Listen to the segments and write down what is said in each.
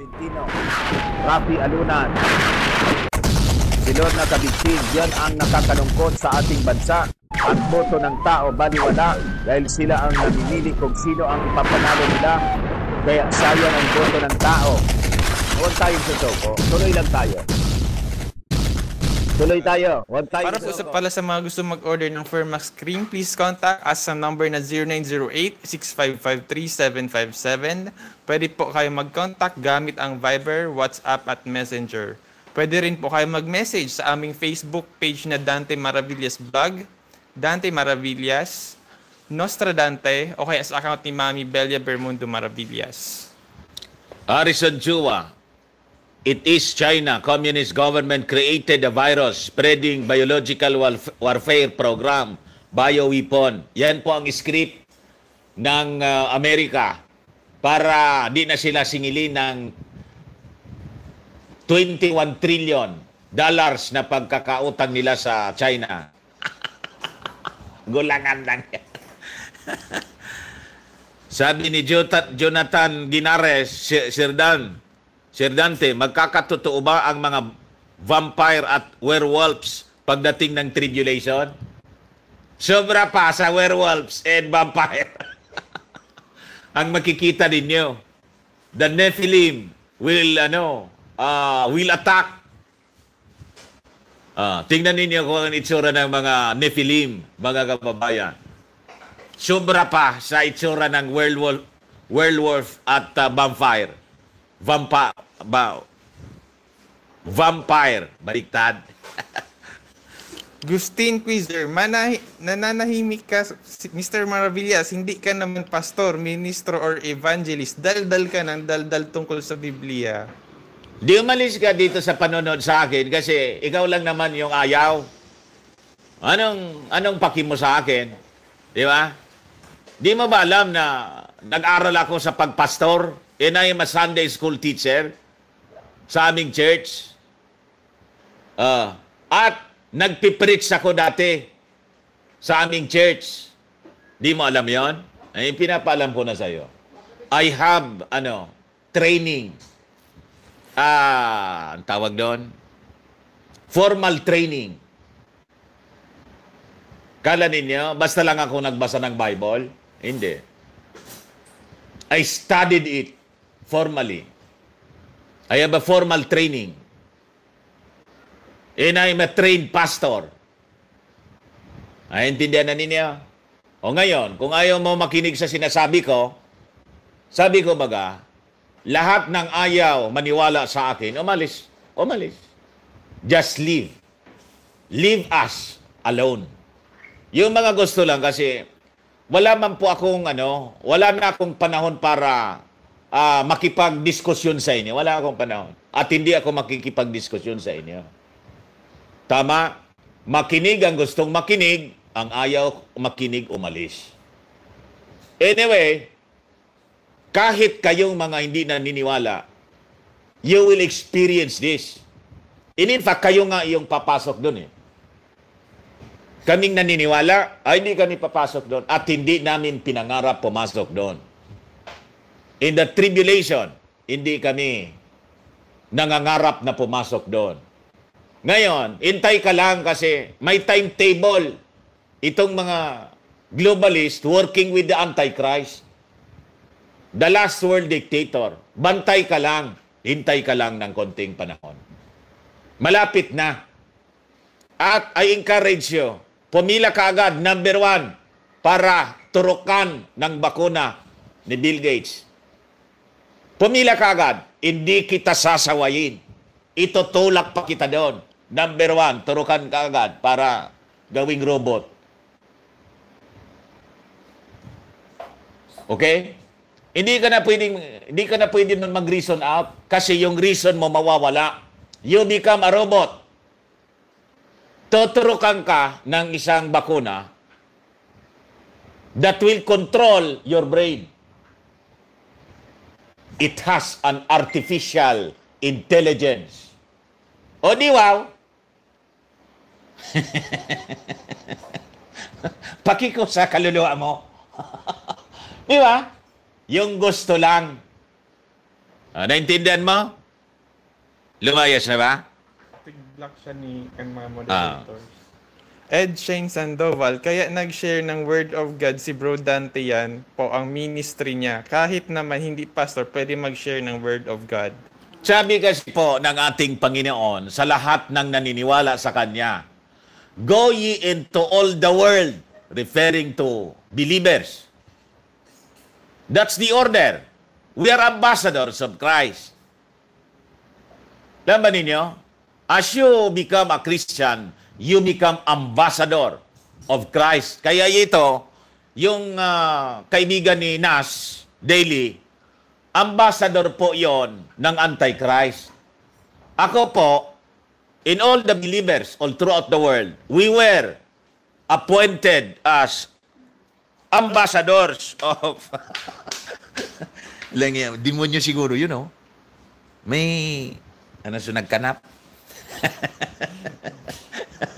Tolentino, Rafi Alunan, Silon na Kabitsig, yan ang nakakalungkot sa ating bansa. Ang boto ng tao baliwala dahil sila ang namimili kung sino ang ipapanalo nila. Kaya sayang ang boto ng tao. Huwag tayong sa Tuloy lang tayo. Tuloy tayo. Huwag tayo. Para po sa, pala sa mga gusto mag-order ng Firmax cream, please contact us sa number na 0908-6553-757. Pwede po kayo mag-contact gamit ang Viber, WhatsApp at Messenger. Pwede rin po kayo mag-message sa aming Facebook page na Dante Maravillas Vlog, Dante Maravillas, Nostra Dante, o kaya sa account ni Mami Belia Bermundo Maravillas. Harrison Chua, It is China communist government created a virus spreading biological warfare program, bioweapon. Yan po ang script ng uh, Amerika para di na sila singilin ng 21 trillion dollars na pagkakautang nila sa China. Gulangan lang yan. Sabi ni Jonathan Ginares, Sir Dan, Sir Dante, magkakatotoo ba ang mga vampire at werewolves pagdating ng tribulation? Sobra pa sa werewolves and vampire. ang makikita ninyo, the Nephilim will ano, uh, will attack. Uh, tingnan ninyo kung ang itsura ng mga Nephilim, mga kababayan. Sobra pa sa itsura ng werewolf, werewolf at uh, vampire. Vampa ba, vampire. Baliktad. Gustin Quizer, manahi, nananahimik ka, Mr. Maravillas, hindi ka naman pastor, ministro, or evangelist. Daldal ka ng daldal tungkol sa Biblia. Di umalis ka dito sa panonood sa akin kasi ikaw lang naman yung ayaw. Anong, anong paki mo sa akin? Di ba? Di mo ba alam na nag-aral ako sa pagpastor? And I am a Sunday school teacher sa aming church. Uh, at nagpipreach ako dati sa aming church. Di mo alam yon? Ay, pinapaalam ko na sa iyo. I have, ano, training. Ah, ang tawag doon? Formal training. Kala ninyo, basta lang ako nagbasa ng Bible? Hindi. I studied it formally. I have a formal training. And I'm a trained pastor. Naintindihan na ninyo? O ngayon, kung ayaw mo makinig sa sinasabi ko, sabi ko baga, lahat ng ayaw maniwala sa akin, umalis, umalis. Just leave. Leave us alone. Yung mga gusto lang kasi wala man po akong ano, wala na akong panahon para uh, makipagdiskusyon sa inyo. Wala akong panahon. At hindi ako makikipagdiskusyon sa inyo. Tama? Makinig ang gustong makinig, ang ayaw makinig umalis. Anyway, kahit kayong mga hindi naniniwala, you will experience this. And in fact, kayo nga iyong papasok doon eh. Kaming naniniwala, ay hindi kami papasok doon at hindi namin pinangarap pumasok doon. In the tribulation, hindi kami nangangarap na pumasok doon. Ngayon, intay ka lang kasi may timetable itong mga globalist working with the Antichrist. The last world dictator. Bantay ka lang. Hintay ka lang ng konting panahon. Malapit na. At I encourage you, pumila ka agad, number one, para turukan ng bakuna ni Bill Gates Pumila ka agad. Hindi kita sasawayin. Itutulak pa kita doon. Number one, turukan ka agad para gawing robot. Okay? Hindi ka na pwedeng hindi ka na pwedeng nun mag-reason out kasi yung reason mo mawawala. You become a robot. Tuturukan ka ng isang bakuna that will control your brain. It has an artificial intelligence. O di wow? Pakiko sa kaluluwa mo. di ba? Yung gusto lang. Ah, naintindihan mo? Lumayas na ba? Tig-block siya ni ang mga moderators. Ah. Ed Shane Sandoval. Kaya nag-share ng Word of God si Bro Dante yan po ang ministry niya. Kahit naman hindi pastor, pwede mag-share ng Word of God. Sabi kasi po ng ating Panginoon sa lahat ng naniniwala sa Kanya, Go ye into all the world, referring to believers. That's the order. We are ambassadors of Christ. Alam ninyo? As you become a Christian, you become ambassador of Christ. Kaya ito, yung uh, kaibigan ni Nas Daily, ambassador po yon ng Antichrist. Ako po, in all the believers all throughout the world, we were appointed as ambassadors of... Lang yan, demonyo siguro, you know. May, ano, sunagkanap. nagkanap?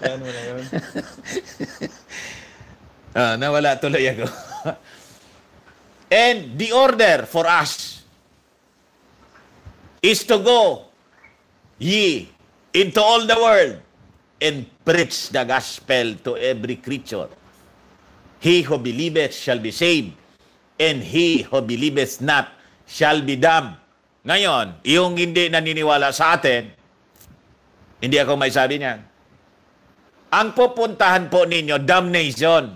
Plan mo na uh, nawala tuloy ako. And the order for us is to go ye into all the world and preach the gospel to every creature. He who believeth shall be saved, and he who believeth not shall be damned. Ngayon, yung hindi naniniwala sa atin, hindi ako may sabi niyan. Ang pupuntahan po ninyo, damnation.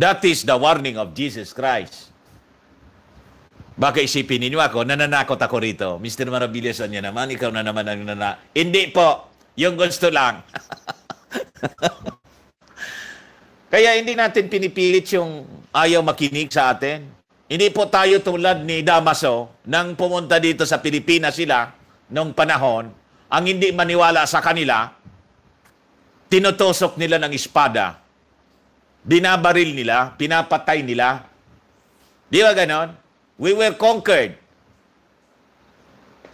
That is the warning of Jesus Christ. Baka isipin ninyo ako, nananakot ako rito. Mr. Maravillas, ano niya naman, ikaw na naman ang nana. Hindi po. Yung gusto lang. Kaya hindi natin pinipilit yung ayaw makinig sa atin. Hindi po tayo tulad ni Damaso nang pumunta dito sa Pilipinas sila nung panahon, ang hindi maniwala sa kanila, tinutusok nila ng espada, binabaril nila, pinapatay nila. Di ba ganon? We were conquered.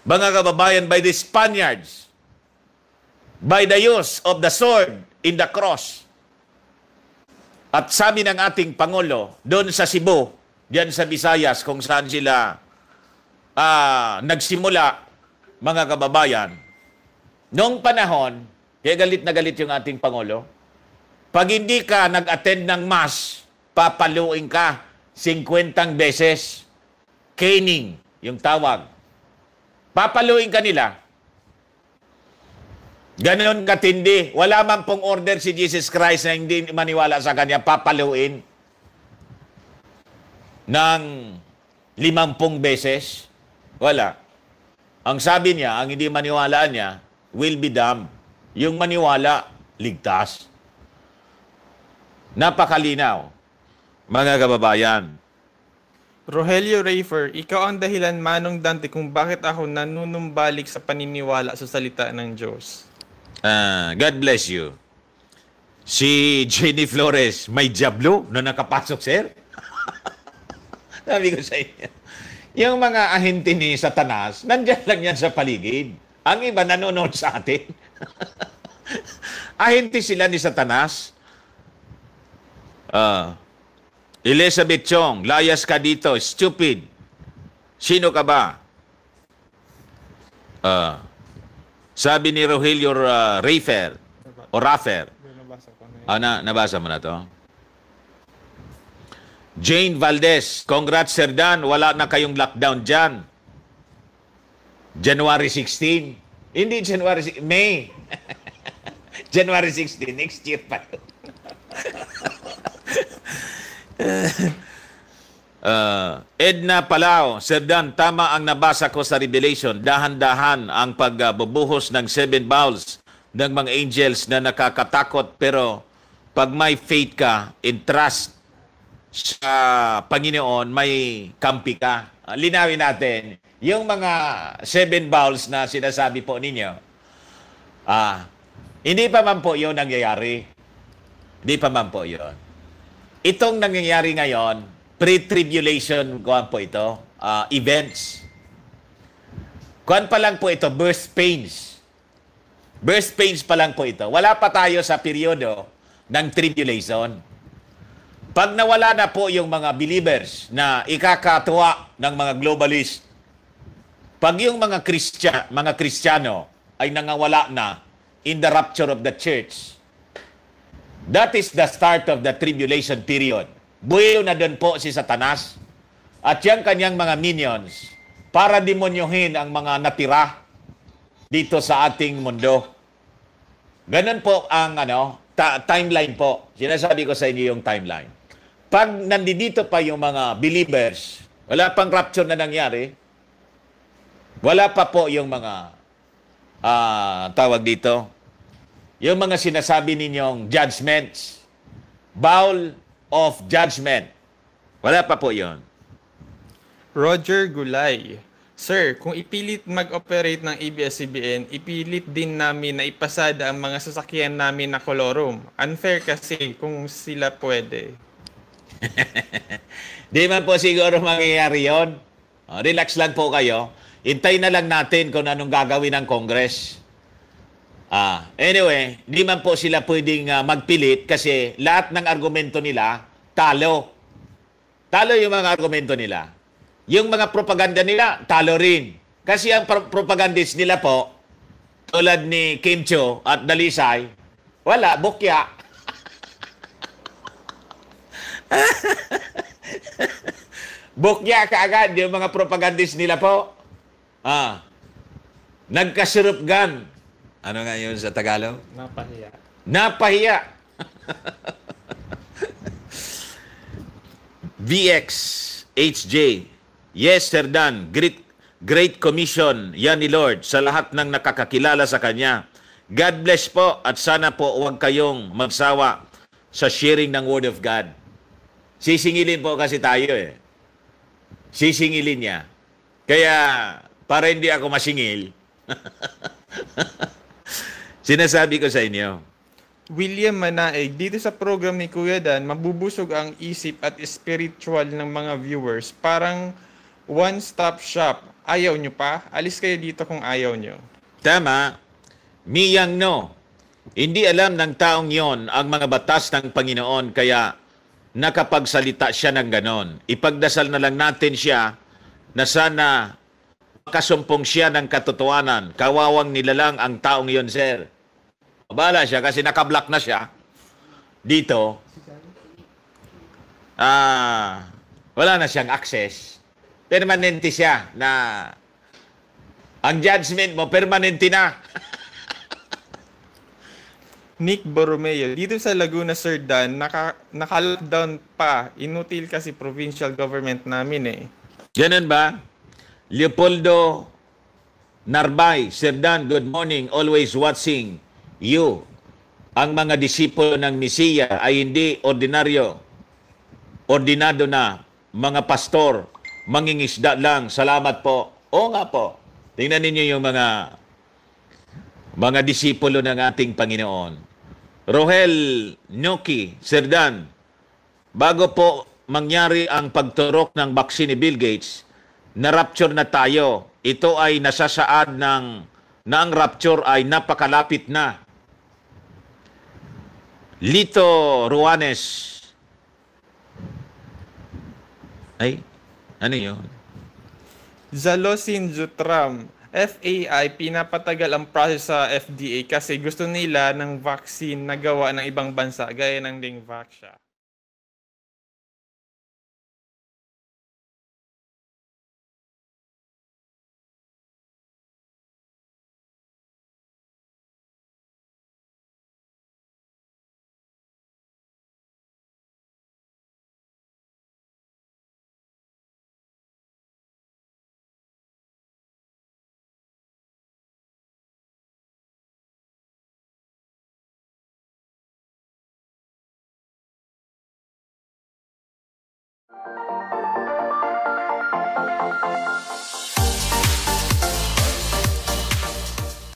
Mga kababayan, by the Spaniards, by the use of the sword in the cross. At sabi ng ating Pangulo, doon sa Cebu, diyan sa Visayas, kung saan sila uh, nagsimula mga kababayan, noong panahon, kaya galit na galit yung ating Pangulo, pag hindi ka nag-attend ng mass, papaluin ka 50 beses. Caning, yung tawag. Papaluin ka nila. Ganon katindi. Wala man pong order si Jesus Christ na hindi maniwala sa kanya, papaluin ng limampung beses. Wala. Ang sabi niya, ang hindi maniwalaan niya, will be damned. Yung maniwala, ligtas. Napakalinaw, mga kababayan. Rogelio Rafer, ikaw ang dahilan manong Dante kung bakit ako nanunumbalik sa paniniwala sa salita ng Diyos. Ah, God bless you. Si Jenny Flores, may jablo na nakapasok, sir? Sabi ko sa inyo. Yung mga ahente ni Satanas, nandiyan lang yan sa paligid. Ang iba nanonood sa atin. ahente sila ni Satanas. Uh, Elizabeth Chong, layas ka dito, stupid. Sino ka ba? Uh, sabi ni Rogelio uh, Rafer, o Rafer, Ah, na, nabasa mo na to? Jane Valdez, congrats Sir Dan, wala na kayong lockdown dyan. January 16. Hindi January, May. January 16, next year pa. Uh, Edna Palao, Sir Dan, tama ang nabasa ko sa Revelation. Dahan-dahan ang pagbubuhos ng seven bowls ng mga angels na nakakatakot. Pero pag may faith ka, in trust, sa Panginoon, may kampi ka. Ah, linawin natin, yung mga seven bowls na sinasabi po ninyo, ah, hindi pa man po yun nangyayari. Hindi pa man po yun. Itong nangyayari ngayon, pre-tribulation, kuhan po ito, uh, events. Kuhan pa lang po ito, birth pains. Birth pains pa lang po ito. Wala pa tayo sa periodo ng tribulation. Pag nawala na po yung mga believers na ikakatuwa ng mga globalist, pag yung mga Kristya, mga Kristiyano ay nangawala na in the rapture of the church, that is the start of the tribulation period. Buyo na doon po si Satanas at yung kanyang mga minions para demonyohin ang mga natira dito sa ating mundo. Ganun po ang ano, ta- timeline po. Sinasabi ko sa inyo yung timeline pag nandito pa yung mga believers, wala pang rapture na nangyari, wala pa po yung mga uh, tawag dito, yung mga sinasabi ninyong judgments, bowl of judgment. Wala pa po yon. Roger Gulay, Sir, kung ipilit mag-operate ng ABS-CBN, ipilit din namin na ipasada ang mga sasakyan namin na kolorum. Unfair kasi kung sila pwede. Di man po siguro mangyayari yon. O, oh, relax lang po kayo. Intay na lang natin kung anong gagawin ng Congress. Ah, anyway, di man po sila pwedeng uh, magpilit kasi lahat ng argumento nila talo. Talo yung mga argumento nila. Yung mga propaganda nila, talo rin. Kasi ang pro- propagandist nila po, tulad ni Kim Cho at Dalisay, wala, bukya. Bukya kaagad yung mga propagandist nila po. Ah. Nagkasirup gan. Ano nga yun sa Tagalog? Napahiya. Napahiya. VX, HJ, Yes, Sir Dan, great, great commission yan ni Lord sa lahat ng nakakakilala sa Kanya. God bless po at sana po huwag kayong magsawa sa sharing ng Word of God. Sisingilin po kasi tayo eh. Sisingilin niya. Kaya para hindi ako masingil, sinasabi ko sa inyo. William Manaig, dito sa program ni Kuya Dan, mabubusog ang isip at spiritual ng mga viewers. Parang one-stop shop. Ayaw nyo pa? Alis kayo dito kung ayaw nyo. Tama. Miyang no. Hindi alam ng taong yon ang mga batas ng Panginoon kaya nakapagsalita siya ng ganon. Ipagdasal na lang natin siya na sana makasumpong siya ng katotohanan. Kawawang nilalang ang taong yon, sir. Abala siya kasi nakablock na siya. Dito, ah, wala na siyang access. Permanente siya na ang judgment mo, permanente na. Nick Borromeo. Dito sa Laguna, Sir Dan, naka, naka-lockdown pa. Inutil kasi provincial government namin eh. Ganun ba? Leopoldo Narbay, Sir Dan, good morning. Always watching you. Ang mga disipulo ng Misiya ay hindi ordinaryo. Ordinado na mga pastor, mangingisda lang. Salamat po. O nga po. Tingnan ninyo yung mga mga disipulo ng ating Panginoon. Rohel Noki Serdan, bago po mangyari ang pagturok ng baksin ni Bill Gates, na-rapture na tayo. Ito ay nasasaad ng na ang rapture ay napakalapit na. Lito Ruanes. Ay, ano yun? Zalosin Zutram. FAI, pinapatagal ang process sa FDA kasi gusto nila ng vaccine na gawa ng ibang bansa, gaya ng Dengvaxia. Thank you.